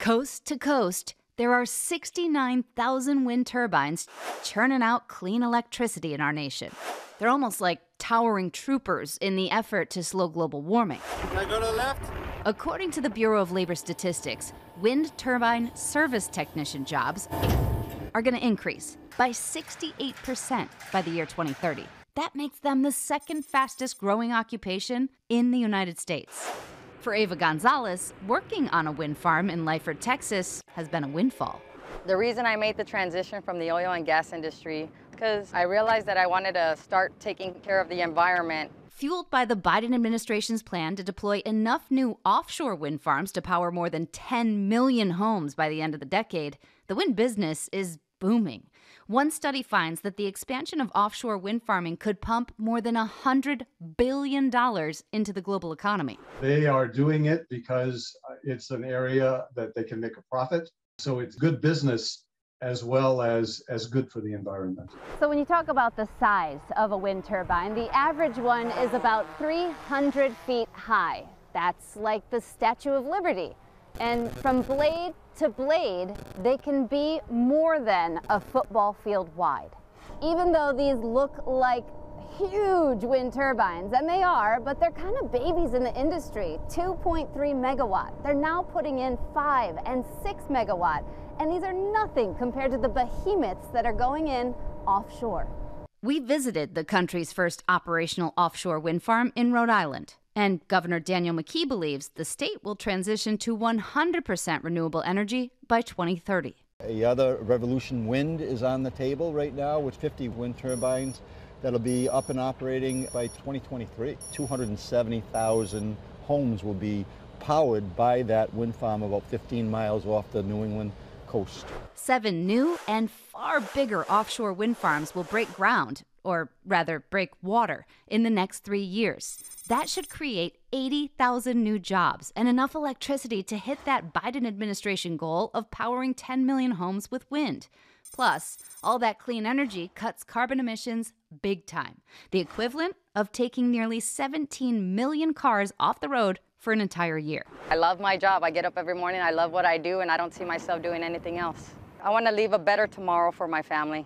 Coast to coast, there are 69,000 wind turbines churning out clean electricity in our nation. They're almost like towering troopers in the effort to slow global warming. Can I go to the left? According to the Bureau of Labor Statistics, wind turbine service technician jobs are going to increase by 68% by the year 2030. That makes them the second fastest growing occupation in the United States. For Ava Gonzalez, working on a wind farm in Lyford, Texas has been a windfall. The reason I made the transition from the oil and gas industry because I realized that I wanted to start taking care of the environment. Fueled by the Biden administration's plan to deploy enough new offshore wind farms to power more than 10 million homes by the end of the decade, the wind business is booming. One study finds that the expansion of offshore wind farming could pump more than $100 billion into the global economy. They are doing it because uh, it's an area that they can make a profit. So it's good business as well as, as good for the environment. So when you talk about the size of a wind turbine, the average one is about 300 feet high. That's like the Statue of Liberty. And from blade to blade, they can be more than a football field wide. Even though these look like huge wind turbines, and they are, but they're kind of babies in the industry. 2.3 megawatt. They're now putting in 5 and 6 megawatt, and these are nothing compared to the behemoths that are going in offshore. We visited the country's first operational offshore wind farm in Rhode Island. And Governor Daniel McKee believes the state will transition to 100% renewable energy by 2030. The other Revolution Wind is on the table right now with 50 wind turbines that'll be up and operating by 2023. 270,000 homes will be powered by that wind farm about 15 miles off the New England coast. Seven new and far bigger offshore wind farms will break ground, or rather, break water, in the next three years. That should create 80,000 new jobs and enough electricity to hit that Biden administration goal of powering 10 million homes with wind. Plus, all that clean energy cuts carbon emissions big time, the equivalent of taking nearly 17 million cars off the road for an entire year. I love my job. I get up every morning, I love what I do, and I don't see myself doing anything else. I want to leave a better tomorrow for my family.